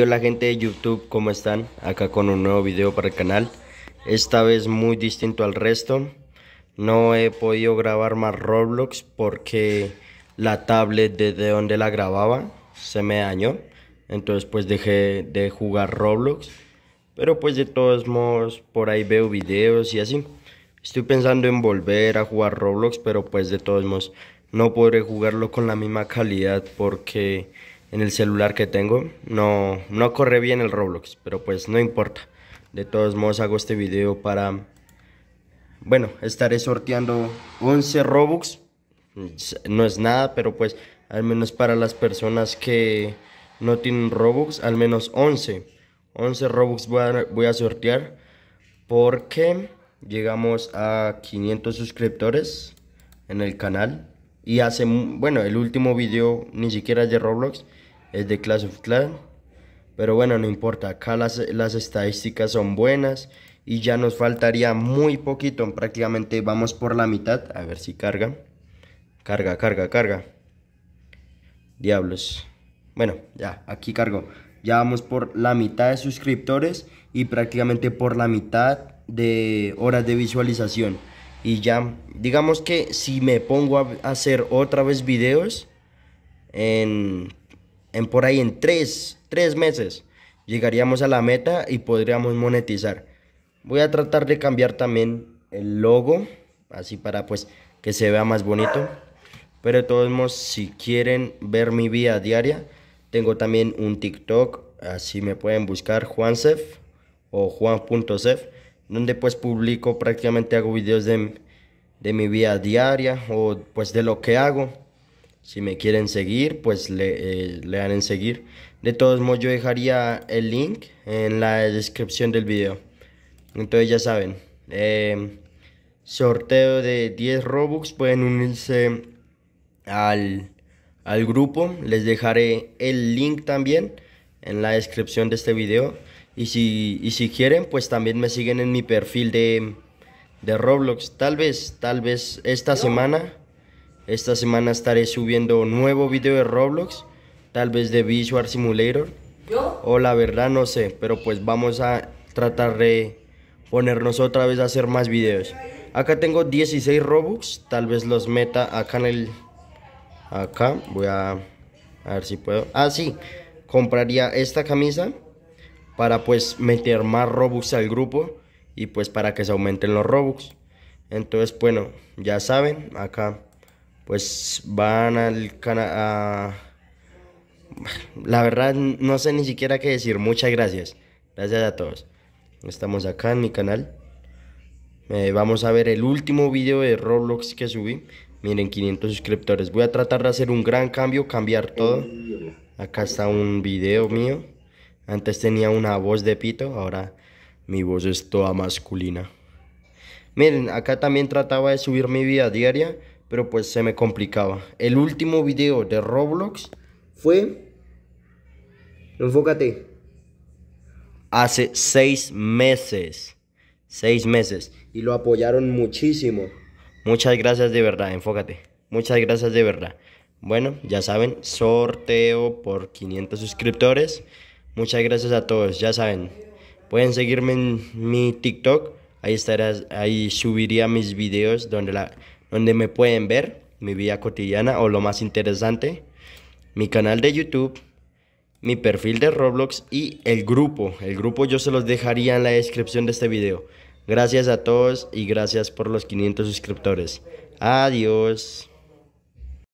Hola gente de YouTube, ¿cómo están? Acá con un nuevo video para el canal Esta vez muy distinto al resto No he podido grabar más Roblox porque la tablet desde donde la grababa se me dañó Entonces pues dejé de jugar Roblox Pero pues de todos modos por ahí veo videos y así Estoy pensando en volver a jugar Roblox pero pues de todos modos no podré jugarlo con la misma calidad porque en el celular que tengo. No, no corre bien el Roblox, pero pues no importa. De todos modos hago este video para... Bueno, estaré sorteando 11 Robux. No es nada, pero pues al menos para las personas que no tienen Robux, al menos 11. 11 Robux voy a, voy a sortear porque llegamos a 500 suscriptores en el canal. Y hace, bueno, el último video ni siquiera es de Roblox es de Clash of Clans. Pero bueno, no importa, acá las, las estadísticas son buenas y ya nos faltaría muy poquito, prácticamente vamos por la mitad, a ver si carga. Carga, carga, carga. Diablos. Bueno, ya, aquí cargo. Ya vamos por la mitad de suscriptores y prácticamente por la mitad de horas de visualización. Y ya, digamos que si me pongo a hacer otra vez videos en en por ahí en tres, meses llegaríamos a la meta y podríamos monetizar. Voy a tratar de cambiar también el logo, así para pues que se vea más bonito. Pero de todos modos, si quieren ver mi vida diaria, tengo también un TikTok, así me pueden buscar Juansef o Juan.sef, donde pues publico prácticamente hago videos de, de mi vida diaria o pues de lo que hago. Si me quieren seguir, pues le, eh, le dan en seguir. De todos modos, yo dejaría el link en la descripción del video. Entonces ya saben. Em, sorteo de 10 Robux. Pueden unirse al, al grupo. Les dejaré el link también en la descripción de este video. Y si, y si quieren, pues también me siguen en mi perfil de, de Roblox. Tal vez, tal vez esta semana esta semana estaré subiendo un nuevo video de Roblox, tal vez de Visual Simulator. Yo. O la verdad no sé, pero pues vamos a tratar de ponernos otra vez a hacer más videos. Acá tengo 16 Robux, tal vez los meta acá en el... Acá, voy a... A ver si puedo... Ah, sí, compraría esta camisa para pues meter más Robux al grupo y pues para que se aumenten los Robux. Entonces, bueno, ya saben, acá pues van al canal... La verdad no sé ni siquiera qué decir. Muchas gracias. Gracias a todos. Estamos acá en mi canal. Eh, vamos a ver el último video de Roblox que subí. Miren, 500 suscriptores. Voy a tratar de hacer un gran cambio, cambiar todo. Acá está un video mío. Antes tenía una voz de pito, ahora mi voz es toda masculina. Miren, acá también trataba de subir mi vida diaria pero pues se me complicaba. El último video de Roblox fue, enfócate, hace seis meses, seis meses, y lo apoyaron muchísimo. Muchas gracias de verdad, enfócate. Muchas gracias de verdad. Bueno, ya saben, sorteo por 500 suscriptores. Muchas gracias a todos, ya saben. Pueden seguirme en mi TikTok, ahí estarás, ahí subiría mis videos donde la donde me pueden ver mi vida cotidiana o lo más interesante, mi canal de YouTube, mi perfil de Roblox y el grupo. El grupo yo se los dejaría en la descripción de este video. Gracias a todos y gracias por los 500 suscriptores. Adiós.